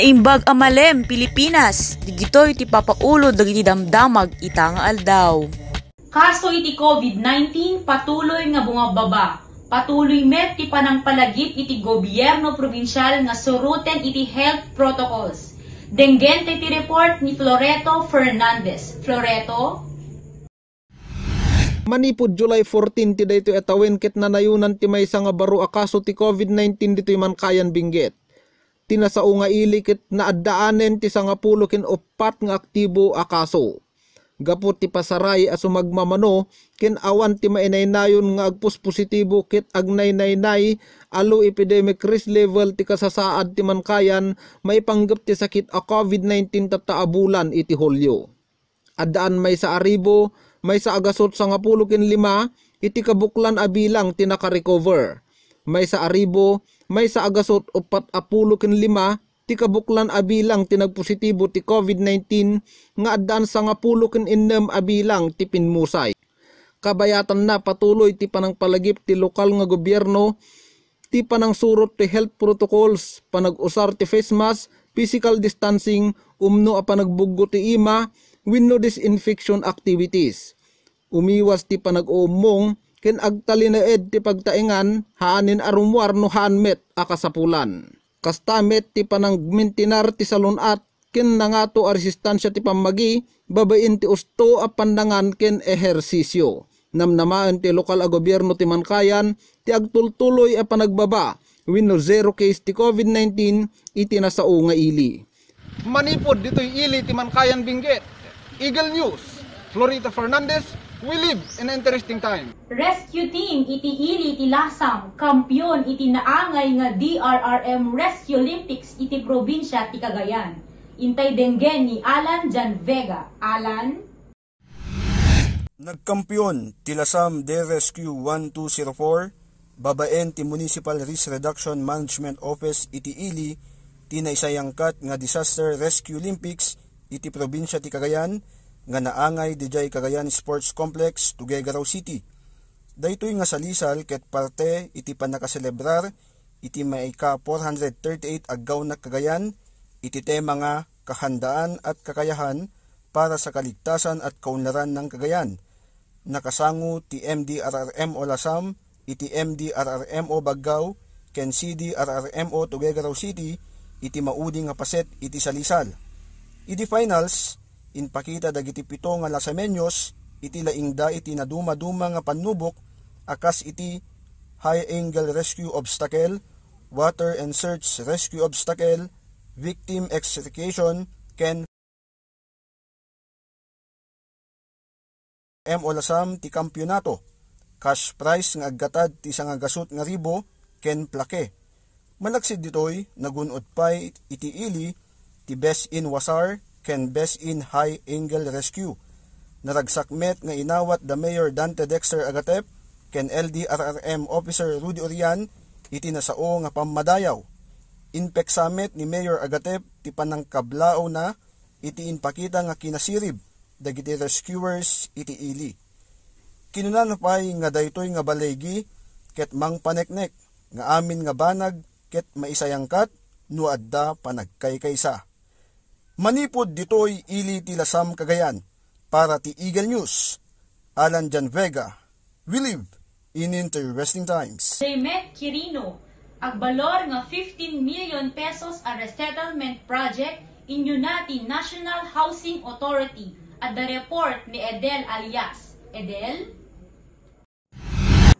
Naimbag amalem, Pilipinas. Digitoy ti papaulo dagiti damdamag itangaal aldaw. Kaso iti COVID-19 patuloy nga bungababa. Patuloy met ti panangpalagit iti gobyerno probinsyal nga suruten iti health protocols. Denggente ti report ni Floreto Fernandez. Floreto, Manipod July 14 ti daytoy etawen ket nanayunan ti maysa nga baro akaso ti COVID-19 ditoy mankayan kayan tinasao nga ilikit na addaanen ti sangapulo ken upat nga aktibo akaso. Gapot ti pasaray asumagmamano ken awan ti mainaynayon nga agpus positibo ket agnaynay alo epidemic risk level ti kasasaad ti mankayan maipanggep ti sakit a COVID-19 tattaabulan iti Hulyo. Addaan may sa Aribo, may sa agasot sa ngapulo ken lima, iti kabuklan abilang tinaka-recover. May sa Aribo, may sa agasot upat apulo ken lima ti kabuklan a bilang ti nagpositibo ti COVID-19 nga addan sa nga pulo ken innem a bilang ti pinmusay. Kabayatan na patuloy ti panangpalagip ti lokal nga gobyerno ti panangsurot ti health protocols, panag-usar ti face mask, physical distancing, umno a panagbuggo ti ima, window disinfection activities. Umiwas ti panag-umong kin agtali ed ti pagtaingan haanin arumwar no hanmet a kasapulan. Kastamet ti panangmintinar ti salunat kin nangato a resistansya ti pamagi babain ti usto a pandangan kin ehersisyo. Namnamaan ti lokal a gobyerno ti mankayan ti agtultuloy a panagbaba win no zero case ti COVID-19 iti nasao nga ili. Manipod dito'y ili ti mankayan binggit. Eagle News, Florita Fernandez, We live in an interesting time. Rescue team iti ili iti lasam, kampiyon iti naangay nga DRRM Rescue Olympics iti probinsya ti Cagayan. Intay denggen ni Alan Jan Vega. Alan? Nagkampiyon ti Lasam De Rescue 1204, babaen ti Municipal Risk Reduction Management Office iti ili, tinaisayangkat nga Disaster Rescue Olympics iti probinsya ti Cagayan, nga naangay dijay Cagayan Sports Complex, Tuguegarao City. Daytoy nga salisal ket parte iti panakaselebrar iti maika 438 aggaw na Cagayan iti tema nga kahandaan at kakayahan para sa kaligtasan at kaunlaran ng Cagayan. Nakasangu ti MDRRM o Lasam, iti MDRRM o Baggao, ken CDRRM o Tuguegarao City, iti mauding nga paset iti salisal. Iti finals, Inpakita dagiti pito nga lasamenyos, iti laingda iti naduma-duma nga panubok, akas iti High Angle Rescue Obstacle, Water and Search Rescue Obstacle, Victim Extrication, Ken M. Olasam ti Kampyonato, cash prize nga aggatad ti nga gasot nga ribo, ken plake. Malaksid ditoy, nagunod pay iti ili, ti best in wasar, can best in high angle rescue. Naragsak met nga inawat the Mayor Dante Dexter Agatep ken LDRRM Officer Rudy Orian iti nasao nga pammadayaw. Inpek ni Mayor Agatep ti panangkablao na iti inpakita nga kinasirib dagiti rescuers iti ili. Kinunan pay nga daytoy nga balegi ket mang paneknek nga amin nga banag ket maisayangkat no adda panagkaykaysa. Manipod ditoy ili tilasam kagayan para ti Eagle News. Alan Jan Vega, we live in interesting times. They met Quirino, agbalor nga 15 million pesos a resettlement project in Unati National Housing Authority at the report ni Edel alias Edel?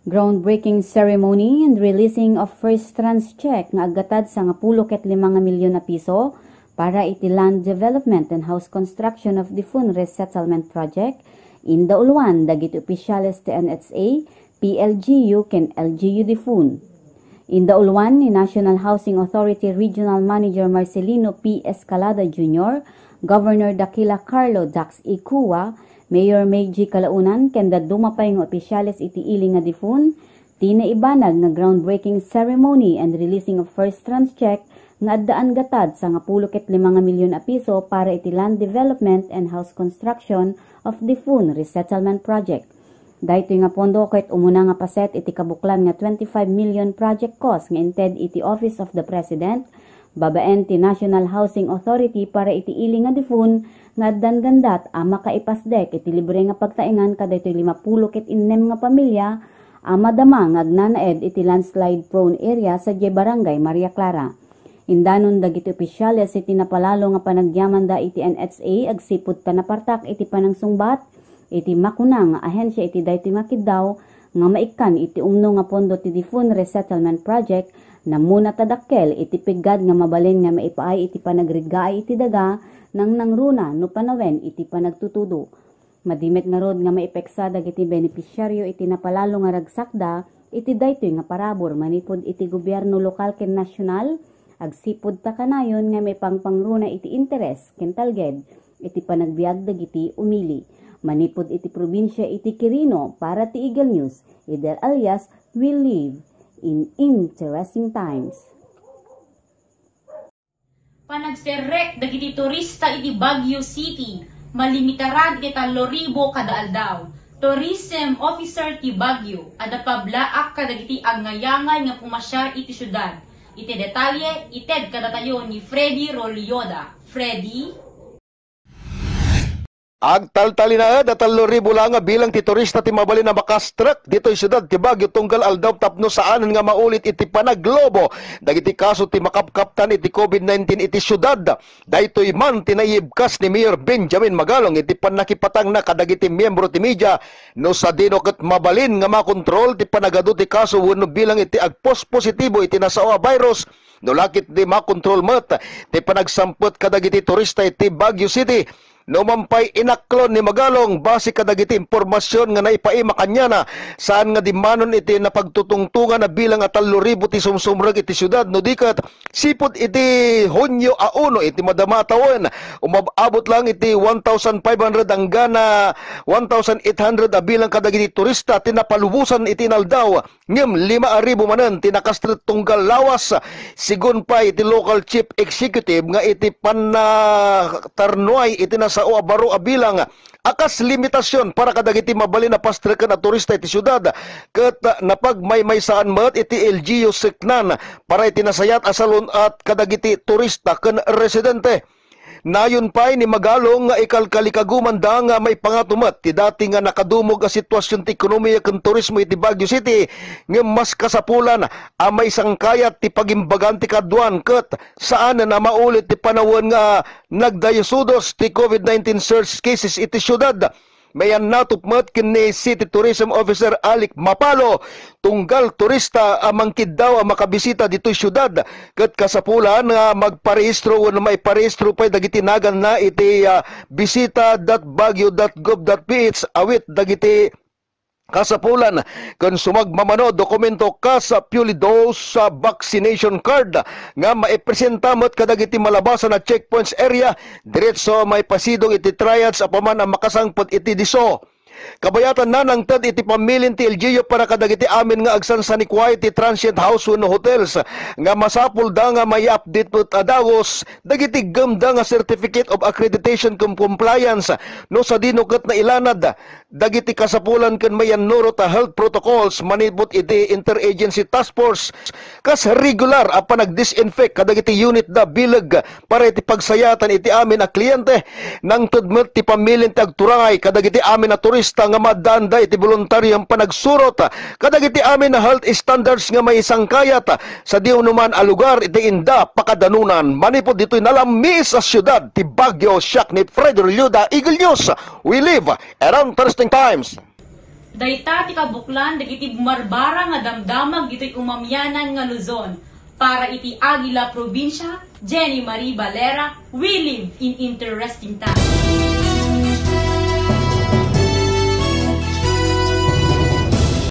Groundbreaking ceremony and releasing of first trans check nga agatad sa nga pulo ket 5 milyon na piso para iti land development and house construction of the Fun Resettlement Project in the dagiti opisyales ti NHA, PLGU, ken LGU Fun. In the ni National Housing Authority Regional Manager Marcelino P. Escalada Jr., Governor Dakila Carlo Dax Ikua, Mayor Meiji Kalaunan, ken daduma pa opisyales iti ili nga Fun, tina ibanag nga groundbreaking ceremony and releasing of first tranche check nga addaan gatad sa nga pulo ket nga milyon a piso para iti land development and house construction of the Difun Resettlement Project. Daytoy nga pondo ket umuna nga paset iti kabuklan nga 25 million project cost nga inted iti Office of the President, babaen ti National Housing Authority para iti ili nga Difun nga addan gandat a makaipasdek iti libre nga pagtaingan kadaytoy 50 ket innem nga pamilya a madama nga agnanaed iti landslide prone area sa Jebarangay Maria Clara. Hindanon dagiti opisyales iti napalalo nga panagyaman da iti NHA agsipod panapartak iti panangsungbat iti makunang ahensya iti daytoy makiddaw nga maikan iti umno nga pondo ti Difun Resettlement Project na muna tadakkel iti pigad nga mabalin nga maipaay iti panagrigay iti daga nang nangruna no panawen iti panagtutudo. Madimit nga rod nga maipeksa dagiti benepisyaryo iti napalalo nga ragsakda iti daytoy nga parabor manipod iti gobyerno lokal ken nasyonal Agsipod ta kanayon nga may pangpangruna iti interes, kentalged, iti panagbiag dagiti umili. Manipod iti probinsya iti Kirino para ti Eagle News, either alias we live in interesting times. Panagserrek dagiti turista iti Baguio City, malimitaran iti taloribo kadaaldaw. Tourism Officer ti Baguio, adapablaak kadagiti ang ngayangay nga pumasya iti syudad ite detalye, ited kadatayo ni Freddy Rolioda. Freddy tal-tali Agtaltalina da talo nga bilang titurista ti mabalin na makastruck dito'y syudad ti Baguio tunggal aldaw tapno saan nga maulit iti panaglobo dagiti kaso ti makapkaptan iti COVID-19 iti syudad daytoy man tinayibkas ni Mayor Benjamin Magalong iti panakipatang na kadagiti miyembro ti media no sa dino ket mabalin nga makontrol ti panagado ti kaso wenno bilang iti agpos positibo iti nasawa virus no lakit di makontrol mat ti panagsampot kadagiti turista iti Baguio City no mampay inaklon ni Magalong base kadagiti impormasyon nga naipaima kanya na saan nga dimanon iti napagtutungtungan na bilang atalo ribo ti sumsumrag iti syudad no dikat sipod iti Hunyo a uno iti madamatawon umabot lang iti 1,500 ang gana 1,800 a bilang kadagiti turista tinapalubusan iti naldaw ngem 5,000 aribo manan tinakastret tunggal lawas sigun pa iti local chief executive nga iti panatarnuay iti nasa sa Oabaro abilang akas limitasyon para kadagiti iti mabali na pastrikan na turista iti syudad ket ah, napagmaymay saan met iti LGU siknan para iti nasayat asalon at kadagiti turista ken residente Nayon pa'y ni Magalong nga ikalkalikaguman da nga may pangatumat ti dati nga nakadumog a sitwasyon ti ekonomiya kan turismo iti Baguio City nga mas kasapulan a ah, may sangkayat ti pagimbagan ti kadwan ket saan na maulit ti panawon nga nagdayusudos ti COVID-19 surge cases iti syudad Mayor Natup ni City Tourism Officer Alec Mapalo tunggal turista amangkid daw makabisita dito syudad ket kasapulan nga magparehistro o may parehistro pay dagiti nagan na iti uh, ah, bisita.bagyo.gov.ph awit dagiti kasapulan kung sumagmamano dokumento ka sa sa vaccination card nga maipresenta mo't kadag iti malabasan na checkpoints area diretso may pasidong iti triads apaman ang makasangpot iti diso Kabayatan na ng TED iti pamilin ti LGU para kadagiti amin nga agsan sa nikway ti transient house no hotels nga masapul da nga may update put adagos dagiti gamda nga certificate of accreditation cum compliance no sa dinukat na ilanad dagiti kasapulan ken mayan nuro ta health protocols manibot iti interagency task force kas regular a panagdisinfect kadagiti unit da bilag para iti pagsayatan iti amin a kliyente nang tudmet ti pamilin ti agturangay kadagiti amin a turista pista nga madanda iti voluntaryang panagsurot kadag iti amin na health standards nga may sangkayat sa di unuman a lugar iti inda pakadanunan manipod dito'y nalami sa syudad ti Baguio siyak ni Fredo Luda Eagle News we live around interesting times Dayta ti kabuklan dagiti marbara nga damdamag ito'y umamyanan nga Luzon para iti Agila Probinsya, Jenny Marie Valera, we live in interesting times.